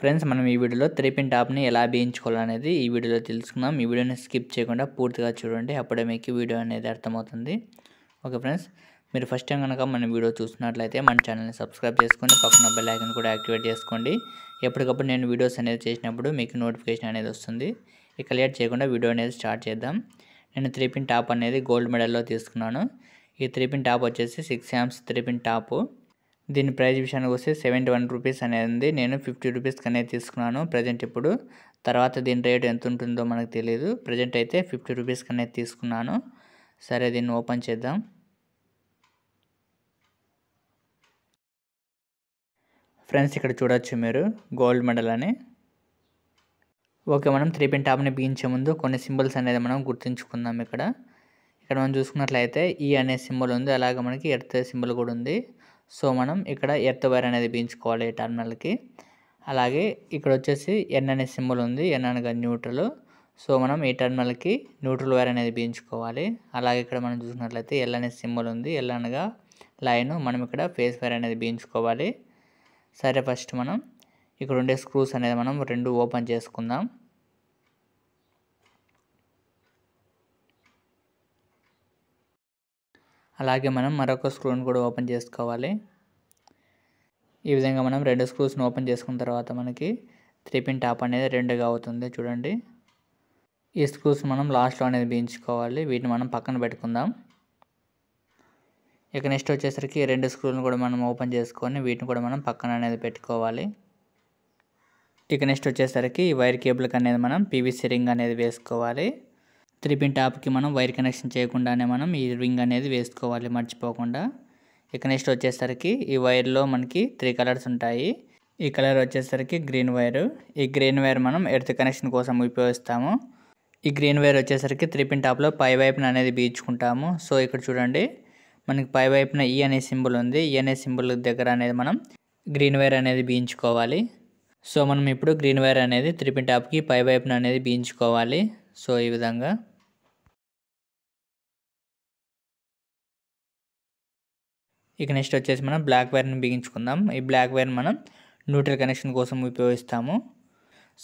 friends మనం ఈ వీడియోలో త్రీ పిన్ టాప్ని ఎలా బీయించుకోవాలనేది ఈ వీడియోలో తెలుసుకుందాం ఈ వీడియోని స్కిప్ చేయకుండా పూర్తిగా చూడండి అప్పుడే మీకు వీడియో అనేది అర్థమవుతుంది ఓకే ఫ్రెండ్స్ మీరు ఫస్ట్ టైం కనుక మన వీడియో చూసినట్లయితే మన ఛానల్ని సబ్స్క్రైబ్ చేసుకొని పక్కన బెల్ ఐకన్ కూడా యాక్టివేట్ చేసుకోండి ఎప్పటికప్పుడు నేను వీడియోస్ అనేది చేసినప్పుడు మీకు నోటిఫికేషన్ అనేది వస్తుంది ఇక లేట్ చేయకుండా వీడియో అనేది స్టార్ట్ చేద్దాం నేను త్రీ పిన్ టాప్ అనేది గోల్డ్ మెడల్లో తీసుకున్నాను ఈ త్రీ పిన్ టాప్ వచ్చేసి six amps three pin top దీని ప్రైస్ విషయానికి వస్తే సెవెంటీ వన్ రూపీస్ అనేది ఉంది నేను ఫిఫ్టీ రూపీస్కి అనేది తీసుకున్నాను ప్రజెంట్ ఇప్పుడు తర్వాత దీని రేట్ ఎంత ఉంటుందో మనకు తెలియదు ప్రజెంట్ అయితే ఫిఫ్టీ రూపీస్కి అనేది తీసుకున్నాను సరే దీన్ని ఓపెన్ చేద్దాం ఫ్రెండ్స్ ఇక్కడ చూడొచ్చు మీరు గోల్డ్ మెడల్ అని ఓకే మనం త్రీ పిన్ టాప్ని బిగించే ముందు కొన్ని సింబల్స్ అనేది మనం గుర్తుంచుకుందాం ఇక్కడ ఇక్కడ మనం చూసుకున్నట్లయితే ఈ అనే సింబల్ ఉంది అలాగే మనకి ఎర్త్ సింబల్ కూడా ఉంది సో మనం ఇక్కడ ఎర్త్ వైర్ అనేది బిగించుకోవాలి టర్మినల్కి అలాగే ఇక్కడ వచ్చేసి ఎన్ అనే సింబల్ ఉంది ఎన్ అనగా న్యూట్రల్ సో మనం ఈ టర్మినల్కి న్యూట్రల్ వైర్ అనేది బిగించుకోవాలి అలాగే ఇక్కడ మనం చూసినట్లయితే ఎల్ అనే సింబల్ ఉంది ఎల్ అనగా లైన్ మనం ఇక్కడ ఫేస్ వైర్ అనేది బిగించుకోవాలి సరే ఫస్ట్ మనం ఇక్కడ ఉండే స్క్రూస్ అనేది మనం రెండు ఓపెన్ చేసుకుందాం అలాగే మనం మరొక స్క్రూని కూడా ఓపెన్ చేసుకోవాలి ఈ విధంగా మనం రెండు స్క్రూస్ని ఓపెన్ చేసుకున్న తర్వాత మనకి త్రీ పిన్ టాప్ అనేది రెండుగా అవుతుంది చూడండి ఈ స్క్రూస్ మనం లాస్ట్లో అనేది బీయించుకోవాలి వీటిని మనం పక్కన పెట్టుకుందాం ఇక నెక్స్ట్ వచ్చేసరికి రెండు స్క్రూలను కూడా మనం ఓపెన్ చేసుకొని వీటిని కూడా మనం పక్కన అనేది పెట్టుకోవాలి ఇక నెక్స్ట్ వచ్చేసరికి వైర్ కేబుల్కి అనేది మనం పీవీసీ రింగ్ అనేది వేసుకోవాలి త్రీ పిన్ టాప్కి మనం వైర్ కనెక్షన్ చేయకుండానే మనం ఈ రింగ్ అనేది వేసుకోవాలి మర్చిపోకుండా ఇక నెక్స్ట్ వచ్చేసరికి ఈ వైర్లో మనకి త్రీ కలర్స్ ఉంటాయి ఈ కలర్ వచ్చేసరికి గ్రీన్ వైర్ ఈ గ్రీన్ వైర్ మనం ఎర్త్ కనెక్షన్ కోసం ఉపయోగిస్తాము ఈ గ్రీన్ వైర్ వచ్చేసరికి త్రీ పిన్ టాప్లో పై వైపున అనేది బీచుకుంటాము సో ఇక్కడ చూడండి మనకి పై వైపున ఈ అనే సింబల్ ఉంది ఈ అనే సింబల్ దగ్గర అనేది మనం గ్రీన్ వైర్ అనేది బీయించుకోవాలి సో మనం ఇప్పుడు గ్రీన్ వైర్ అనేది త్రిపిన్ టాప్కి పై వైపున అనేది బీయించుకోవాలి సో ఈ విధంగా ఇక నెక్స్ట్ వచ్చేసి మనం బ్లాక్ వైర్ని బిగించుకుందాం ఈ బ్లాక్ వైర్ మనం న్యూట్రల్ కనెక్షన్ కోసం ఉపయోగిస్తాము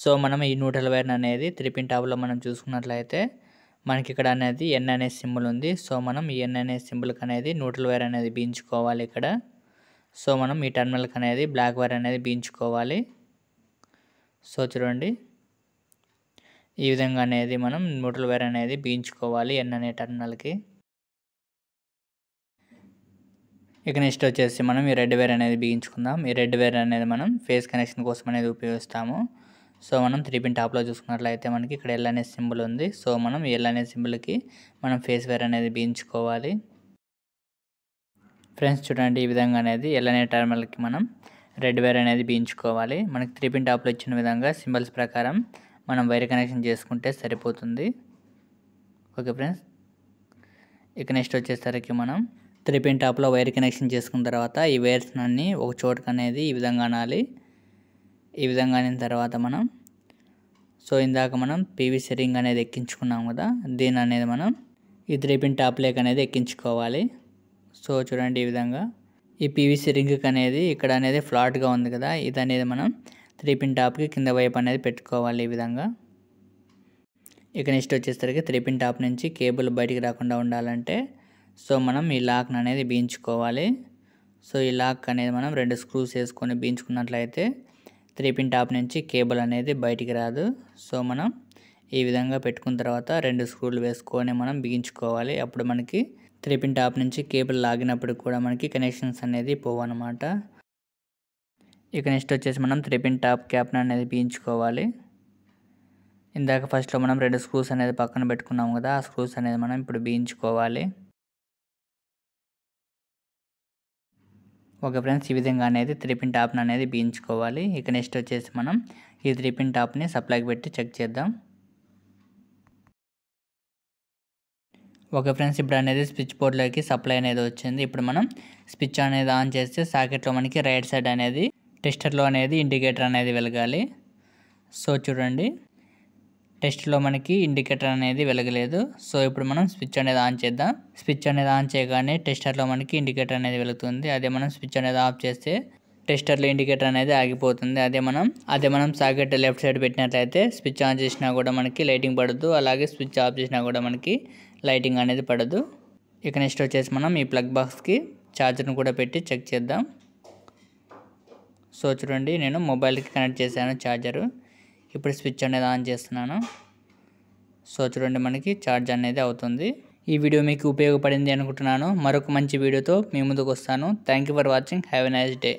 సో మనం ఈ న్యూట్రల్ వైర్ని అనేది త్రిపిన్ టాప్లో టాబ్లో మనం చూసుకున్నట్లయితే మనకి ఇక్కడ అనేది ఎన్ అనే సింబల్ ఉంది సో మనం ఈ ఎన్ అనే సింబల్కి అనేది న్యూట్రల్ వైర్ అనేది బీయించుకోవాలి ఇక్కడ సో మనం ఈ టర్మినల్కి అనేది బ్లాక్ వైర్ అనేది బీయించుకోవాలి సో చూడండి ఈ విధంగా అనేది మనం న్యూట్రల్ వైర్ అనేది బీయించుకోవాలి ఎన్ అనే టర్మినల్కి ఇక నెక్స్ట్ వచ్చేసి మనం ఈ రెడ్ వేర్ అనేది బిగించుకుందాం ఈ రెడ్ వేర్ అనేది మనం ఫేస్ కనెక్షన్ కోసం అనేది ఉపయోగిస్తాము సో మనం త్రీ పిన్ టాప్లో చూసుకున్నట్లయితే మనకి ఇక్కడ ఎల్ అనే సింబల్ ఉంది సో మనం ఎల్ అనే సింబుల్కి మనం ఫేస్ వేర్ అనేది బిగించుకోవాలి ఫ్రెండ్స్ చూడండి ఈ విధంగా అనేది ఎల్ అనే టర్మల్కి మనం రెడ్ వేర్ అనేది బిగించుకోవాలి మనకి త్రీ పిన్ టాప్లో ఇచ్చిన విధంగా సింబల్స్ ప్రకారం మనం వైర్ కనెక్షన్ చేసుకుంటే సరిపోతుంది ఓకే ఫ్రెండ్స్ ఇక నెక్స్ట్ వచ్చేసరికి మనం త్రీ పిన్ టాప్లో వైర్ కనెక్షన్ చేసుకున్న తర్వాత ఈ వైర్స్ అన్ని ఒక చోటుకు అనేది ఈ విధంగా అనాలి ఈ విధంగా అనిన తర్వాత మనం సో ఇందాక మనం పీవీ సెరింగ్ అనేది ఎక్కించుకున్నాం కదా దీని అనేది మనం ఈ త్రీ పిన్ టాప్ లేక్ అనేది ఎక్కించుకోవాలి సో చూడండి ఈ విధంగా ఈ పీవీ సెరింగ్కి అనేది ఇక్కడ అనేది ఫ్లాట్గా ఉంది కదా ఇది అనేది మనం త్రీ పిన్ టాప్కి కింద వైపు అనేది పెట్టుకోవాలి ఈ విధంగా ఇక నెక్స్ట్ వచ్చేసరికి త్రీ పిన్ టాప్ నుంచి కేబుల్ బయటికి రాకుండా ఉండాలంటే సో మనం ఈ లాక్ అనేది బీయించుకోవాలి సో ఈ లాక్ అనేది మనం రెండు స్క్రూస్ వేసుకొని బీయించుకున్నట్లయితే త్రీ పిన్ టాప్ నుంచి కేబుల్ అనేది బయటికి రాదు సో మనం ఈ విధంగా పెట్టుకున్న తర్వాత రెండు స్క్రూలు వేసుకొని మనం బిగించుకోవాలి అప్పుడు మనకి త్రీ పిన్ టాప్ నుంచి కేబుల్ లాగినప్పుడు కూడా మనకి కనెక్షన్స్ అనేది పోవన్నమాట ఇక నెక్స్ట్ వచ్చేసి మనం త్రీ పిన్ టాప్ క్యాప్ను అనేది బిగించుకోవాలి ఇందాక ఫస్ట్లో మనం రెండు స్క్రూస్ అనేది పక్కన పెట్టుకున్నాం కదా ఆ స్క్రూస్ అనేది మనం ఇప్పుడు బిగించుకోవాలి ఓకే ఫ్రెండ్స్ ఈ విధంగా అనేది త్రీ పిన్ టాప్ని అనేది బీయించుకోవాలి ఇక నెక్స్ట్ వచ్చేసి మనం ఈ త్రీ పిన్ టాప్ని సప్లైకి పెట్టి చెక్ చేద్దాం ఓకే ఫ్రెండ్స్ ఇప్పుడు అనేది స్విచ్ బోర్డ్లోకి సప్లై అనేది వచ్చింది ఇప్పుడు మనం స్విచ్ అనేది ఆన్ చేస్తే సాకెట్లో మనకి రైట్ సైడ్ అనేది టెస్టర్లో అనేది ఇండికేటర్ అనేది వెలగాలి సో చూడండి టెస్ట్లో మనకి ఇండికేటర్ అనేది వెలగలేదు సో ఇప్పుడు మనం స్విచ్ అనేది ఆన్ చేద్దాం స్విచ్ అనేది ఆన్ చేయగానే టెస్టర్లో మనకి ఇండికేటర్ అనేది వెలుగుతుంది అదే మనం స్విచ్ అనేది ఆఫ్ చేస్తే టెస్టర్లో ఇండికేటర్ అనేది ఆగిపోతుంది అదే మనం అదే మనం సాకెట్ లెఫ్ట్ సైడ్ పెట్టినట్లయితే స్విచ్ ఆన్ చేసినా కూడా మనకి లైటింగ్ పడదు అలాగే స్విచ్ ఆఫ్ చేసినా కూడా మనకి లైటింగ్ అనేది పడదు ఇక నెక్స్ట్ వచ్చేసి మనం ఈ ప్లగ్ బాక్స్కి ఛార్జర్ను కూడా పెట్టి చెక్ చేద్దాం సో చూడండి నేను మొబైల్కి కనెక్ట్ చేశాను ఛార్జరు ఇప్పుడు స్విచ్ అనేది ఆన్ చేస్తున్నాను సో చూడండి మనకి ఛార్జ్ అనేది అవుతుంది ఈ వీడియో మీకు ఉపయోగపడింది అనుకుంటున్నాను మరొక మంచి వీడియోతో మీ ముందుకు వస్తాను thank for watching have a nice day